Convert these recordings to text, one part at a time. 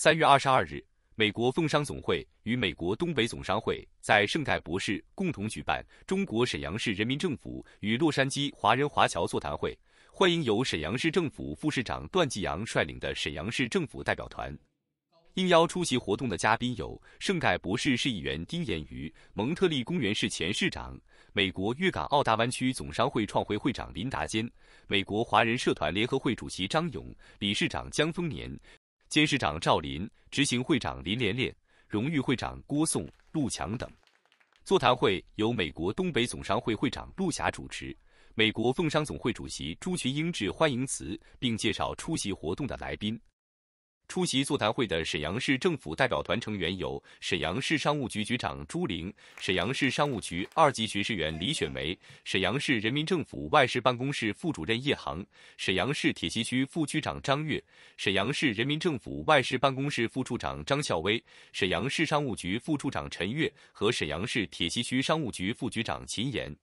三月二十二日，美国凤商总会与美国东北总商会在圣盖博士共同举办中国沈阳市人民政府与洛杉矶华人华侨座谈会，欢迎由沈阳市政府副市长段继阳率领的沈阳市政府代表团。应邀出席活动的嘉宾有圣盖博士市议员丁延余、蒙特利公园市前市长、美国粤港澳大湾区总商会创会会长林达坚、美国华人社团联合会主席张勇、理事长江丰年。监事长赵林、执行会长林连连、荣誉会长郭颂、陆强等。座谈会由美国东北总商会会长陆霞主持，美国凤商总会主席朱群英致欢迎词，并介绍出席活动的来宾。出席座谈会的沈阳市政府代表团成员有沈阳市商务局局长朱玲、沈阳市商务局二级巡视员李雪梅、沈阳市人民政府外事办公室副主任叶航、沈阳市铁西区副区长张月、沈阳市人民政府外事办公室副处长张孝威、沈阳市商务局副处长陈月和沈阳市铁西区商务局副局长秦岩。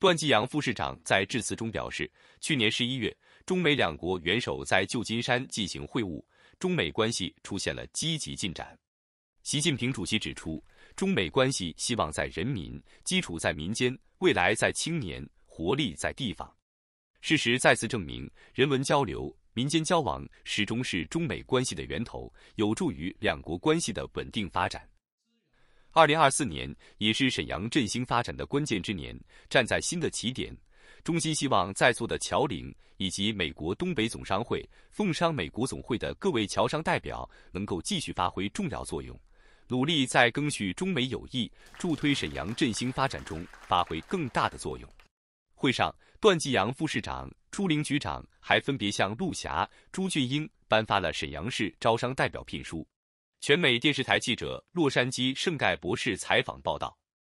段继阳副市长在致辞中表示，去年十一月。中美两国元首在旧金山进行会晤，中美关系出现了积极进展。习近平主席指出，中美关系希望在人民，基础在民间，未来在青年，活力在地方。事实再次证明，人文交流、民间交往始终是中美关系的源头，有助于两国关系的稳定发展。二零二四年也是沈阳振兴发展的关键之年，站在新的起点。衷心希望在座的侨领以及美国东北总商会、奉商美国总会的各位侨商代表能够继续发挥重要作用，努力在赓续中美友谊、助推沈阳振兴发展中发挥更大的作用。会上，段继阳副市长、朱玲局长还分别向陆霞、朱俊英颁发了沈阳市招商代表聘书。全美电视台记者洛杉矶圣盖博士采访报道。